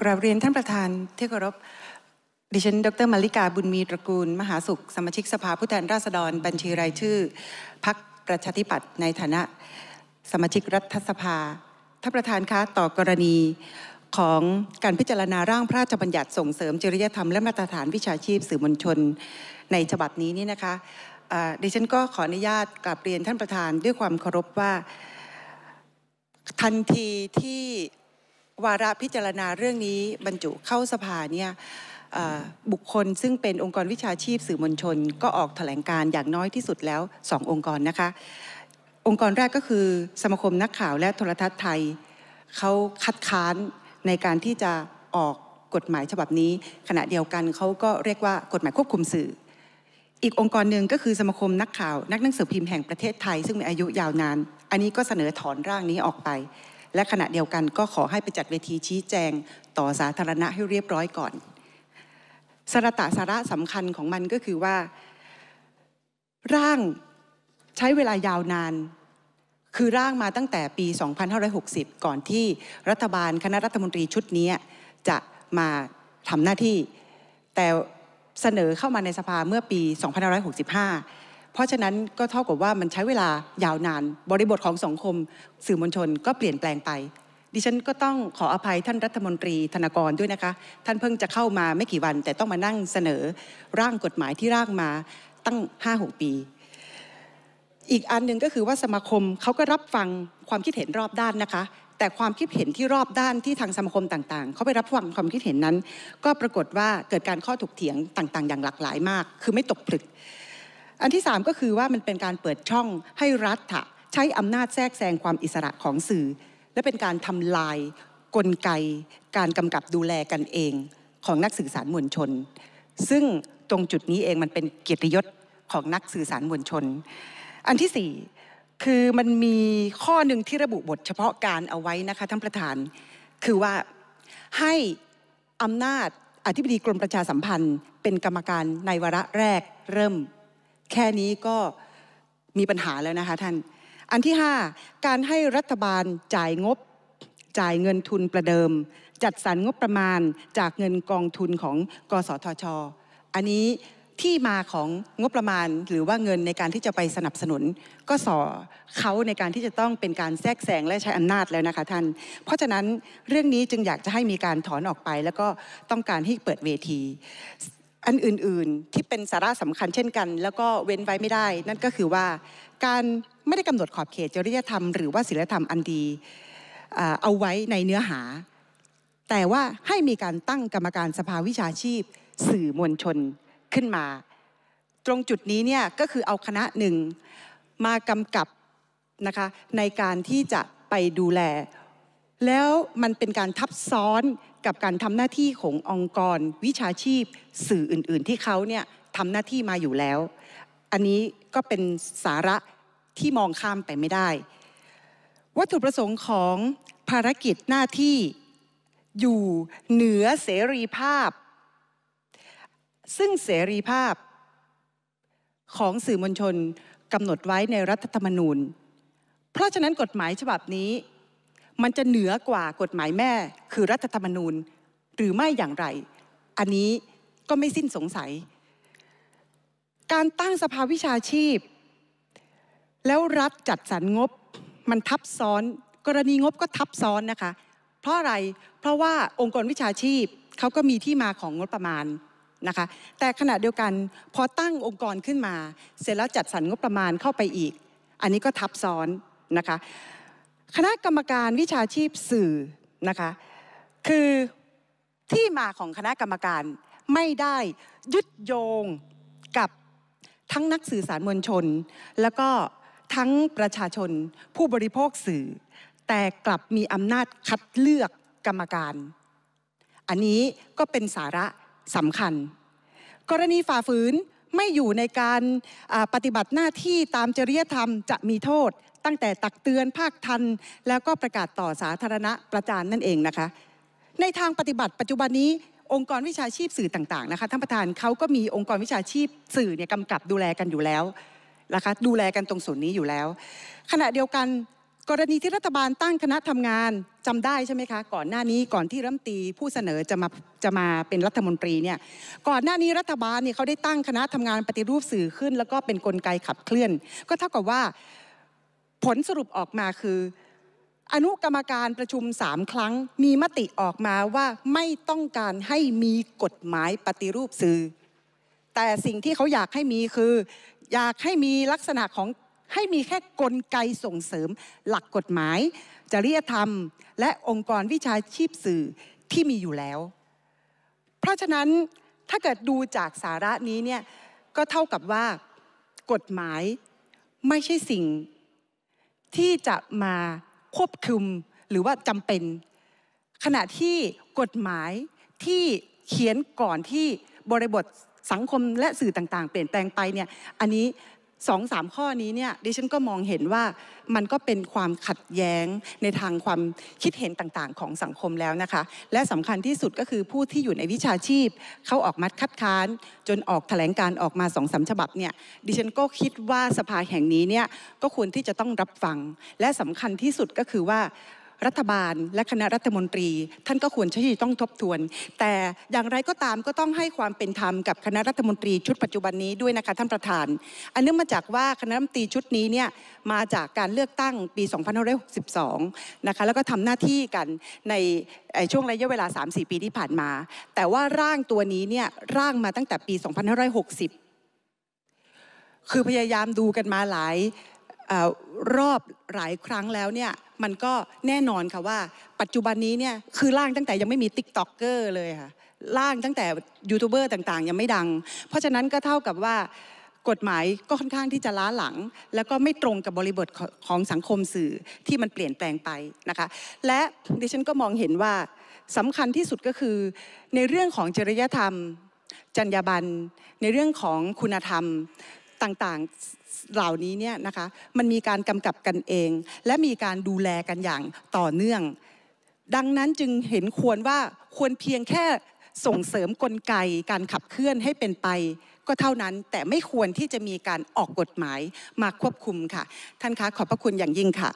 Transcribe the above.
กราบเรียนท่านประธานที่เคารพดิฉันดรมาริกาบุญมีตระกูล มหาสุขสมาชิกสภาผู้แทนราษฎร บัญชีรายชื่อพักประชาธิปัตย์ในฐานะ สมาชิกรัฐสภาท่านประธานคะต่อกรณีของการพิจารณาร่างพระราชบัญญัติส่งเสริมจริยธรรมและมาตรฐานวิชาชีพ สื่อมวลชนในฉบับนี้นี่นะคะดิฉันก็ขออนุญาตกราบเรียนท่านประธานด้วยความเคารพว่า ทันทีที่วาระพิจารณาเรื่องนี้บรรจุเข้าสภาเนี่ยบุคคลซึ่งเป็นองค์กรวิชาชีพสื่อมวลชน ก็ออกแถลงการอย่างน้อยที่สุดแล้ว 2 องค์กรนะคะ องค์กรแรกก็คือสมาคมนักข่าวและโทรทัศน์ไทยเขาคัดค้านในการที่จะออกกฎหมายฉบับนี้ ขณะเดียวกันเขาก็เรียกว่ากฎหมายควบคุมสื่ออีกองค์กรหนึ่งก็คือสมาคมนักข่าวนักหนังสือพิมพ์แห่งประเทศไทยซึ่งมีอายุยาวนาน อันนี้ก็เสนอถอนร่างนี้ออกไปและขณะเดียวกันก็ขอให้ไปจัดเวทีชี้แจงต่อสาธารณะให้เรียบร้อยก่อนสรตะสาระสำคัญของมันก็คือว่า ร่างใช้เวลายาวนาน คือร่างมาตั้งแต่ปี 2560 ก่อนที่รัฐบาลคณะรัฐมนตรีชุดนี้จะมาทำหน้าที่ แต่เสนอเข้ามาในสภาเมื่อปี 2565เพราะฉะนั้นก็เท่ากับว่ามันใช้เวลายาวนาน บริบทของสังคม สื่อมวลชนก็เปลี่ยนแปลงไป ดิฉันก็ต้องขออภัยท่านรัฐมนตรีธนกรด้วยนะคะท่านเพิ่งจะเข้ามาไม่กี่วันแต่ต้องมานั่งเสนอร่างกฎหมายที่ร่างมาตั้ง 5-6 ปี อีกอันหนึ่งก็คือว่าสมาคมเขาก็รับฟังความคิดเห็นรอบด้านนะคะ แต่ความคิดเห็นที่รอบด้านที่ทางสมาคมต่างๆเขาไปรับฟังความคิดเห็นนั้น ก็ปรากฏว่าเกิดการข้อถกเถียงต่างๆ อย่างหลากหลายมาก คือไม่ตกผลึกอันที่3ก็คือว่ามันเป็นการเปิดช่องให้รัฐใช้อำนาจแทรกแซงความอิสระของสื่อ และเป็นการทำลายกลไก การกำกับดูแลกันเองของนักสื่อสารมวลชน ซึ่งตรงจุดนี้เองมันเป็นเกียรติยศของนักสื่อสารมวลชน อันที่4คือมันมีข้อหนึ่งที่ระบุบทเฉพาะการเอาไว้นะคะท่านประธาน คือว่าให้อำนาจอธิบดีกรมประชาสัมพันธ์ เป็นกรรมการในวาระแรกเริ่มแค่นี้ก็มีปัญหาแล้วนะคะท่าน อันที่ 5 การให้รัฐบาลจ่ายงบจ่ายเงินทุนประเดิม จัดสรรงบประมาณจากเงินกองทุนของกสทช อันนี้ที่มาของงบประมาณ หรือว่าเงินในการที่จะไปสนับสนุนก็สอเขาในการที่จะต้องเป็นการแทรกแซงและใช้อำนาจแล้วนะคะท่าน เพราะฉะนั้นเรื่องนี้จึงอยากจะให้มีการถอนออกไป แล้วก็ต้องการให้เปิดเวทีอันอื่นๆ ที่เป็นสาระสำคัญเช่นกัน แล้วก็เว้นไว้ไม่ได้ นั่นก็คือว่าการไม่ได้กำหนดขอบเขตจริยธรรม หรือว่าศีลธรรมอันดีเอาไว้ในเนื้อหา แต่ว่าให้มีการตั้งกรรมการสภาวิชาชีพ สื่อมวลชนขึ้นมา ตรงจุดนี้เนี่ยก็คือเอาคณะหนึ่งมากำกับนะคะในการที่จะไปดูแล แล้วมันเป็นการทับซ้อนกับการทำหน้าที่ขององค์กรวิชาชีพสื่ออื่น ๆ ที่เขาเนี่ยทำหน้าที่มาอยู่แล้ว อันนี้ก็เป็นสาระที่มองข้ามไปไม่ได้ วัตถุประสงค์ของภารกิจหน้าที่อยู่เหนือเสรีภาพ ซึ่งเสรีภาพของสื่อมวลชนกำหนดไว้ในรัฐธรรมนูญ เพราะฉะนั้นกฎหมายฉบับนี้มันจะเหนือกว่ากฎหมายแม่ คือรัฐธรรมนูญหรือไม่อย่างไร อันนี้ก็ไม่สิ้นสงสัย การตั้งสภาวิชาชีพ แล้วรัฐจัดสรรงบมันทับซ้อนกรณีงบก็ทับซ้อนนะคะเพราะอะไรเพราะว่าองค์กรวิชาชีพเขาก็มีที่มาของงบประมาณนะคะแต่ขณะเดียวกัน พอตั้งองค์กรขึ้นมา เสร็จแล้วจัดสรรงบประมาณเข้าไปอีก อันนี้ก็ทับซ้อนนะคะคณะกรรมการวิชาชีพสื่อนะคะคือที่มาของคณะกรรมการไม่ได้ยึดโยงกับทั้งนักสื่อสารมวลชน แล้วก็ทั้งประชาชน ผู้บริโภคสื่อ แต่กลับมีอำนาจคัดเลือกกรรมการ อันนี้ก็เป็นสาระสำคัญ กรณีฝ่าฝืนไม่อยู่ในการปฏิบัติหน้าที่ตามจริยธรรมจะมีโทษ ตั้งแต่ตักเตือนภาคทัน แล้วก็ประกาศต่อสาธารณะประจานนั่นเองนะคะในทางปฏิบัติปัจจุบันนี้ องค์กรวิชาชีพสื่อต่างๆนะคะท่านประธานเขาก็มีองค์กรวิชาชีพสื่อเนี่ยกำกับดูแลกันอยู่แล้วนะคะดูแลกันตรงส่วนนี้อยู่แล้ว ขณะเดียวกันกรณีที่รัฐบาลตั้งคณะทำงานจำได้ใช่ไหมคะ ก่อนหน้านี้ก่อนที่รมนตีผู้เสนอจะมาจะมาเป็นรัฐมนตรีเนี่ยก่อนหน้านี้รัฐบาลเนี่ยเขาได้ตั้งคณะทำงานปฏิรูปสื่อขึ้น แล้วก็เป็นนกลไกขับเคลื่อน ก็เท่ากับว่าผลสรุปออกมาคือ อนุกรรมการประชุมสามครั้งมีมติออกมาว่าไม่ต้องการให้มีกฎหมายปฏิรูปสื่อ แต่สิ่งที่เขาอยากให้มีคือ อยากให้มีลักษณะของให้มีแค่กลไกส่งเสริมหลักกฎหมาย จริยธรรมและองค์กรวิชาชีพสื่อที่มีอยู่แล้ว เพราะฉะนั้นถ้าเกิดดูจากสาระนี้เนี่ยก็เท่ากับว่ากฎหมายไม่ใช่สิ่ง ที่จะมาควบคุมหรือว่าจำเป็น ขณะที่กฎหมายที่เขียนก่อนที่บริบทสังคมและสื่อต่างๆ เปลี่ยนแปลงไปเนี่ยอันนี้สองสามข้อนี้เนี่ยดิฉันก็มองเห็นว่ามันก็เป็นความขัดแย้ง ในทางความคิดเห็นต่าง ๆ ของสังคมแล้วนะคะและสำคัญที่สุดก็คือผู้ที่อยู่ในวิชาชีพเขาออกมาคัดค้าน จนออกแถลงการออกมาสองสาฉบับเนี่ยดิฉันก็คิดว่าสภาแห่งนี้เนี่ยก็ควรที่จะต้องรับฟังและสำคัญที่สุดก็คือว่ารัฐบาล และคณะรัฐมนตรี ท่านก็ควรใชที่ต้องทบทวน แต่อย่างไรก็ตามก็ต้องให้ความเป็นธรรมกับคณะรัฐมนตรีชุดปัจจุบันนี้ด้วยนะคะท่านประธานอันเนื่องมาจากว่าคณะรัฐมนตรีชุดนี้เนี่ยมาจากการเลือกตั้งปี 2562 นะคะแล้วก็ทำหน้าที่กันในช่วงระยะเวลา 3-4 ปีที่ผ่านมา แต่ว่าร่างตัวนี้เนี่ยร่างมาตั้งแต่ปี 2560 คือพยายามดูกันมาหลายอรอบหลายครั้งแล้วเนี่ยมันก็แน่นอนค่ะว่าปัจจุบันนี้เนี่ย คือร่างตั้งแต่ยังไม่มีติ๊กต็อกเกอร์เลยค่ะร่างตั้งแต่ยูทูบเบอร์ต่างๆ ยังไม่ดัง เพราะฉะนั้นก็เท่ากับว่ากฎหมายก็ค่อนข้างที่จะล้าหลัง แล้วก็ไม่ตรงกับบริบทของสังคมสื่อที่มันเปลี่ยนแปลงไปนะคะ และดิฉันก็มองเห็นว่าสำคัญที่สุดก็คือในเรื่องของจริยธรรม จรรยาบรรณในเรื่องของคุณธรรมต่างๆเหล่านี้เนี่ยนะคะมันมีการกำกับกันเอง และมีการดูแลกันอย่างต่อเนื่อง ดังนั้นจึงเห็นควรว่าควรเพียงแค่ส่งเสริมกลไก การขับเคลื่อนให้เป็นไป ก็เท่านั้นแต่ไม่ควรที่จะมีการออกกฎหมายมาควบคุมค่ะ ท่านคะขอบพระคุณอย่างยิ่งค่ะ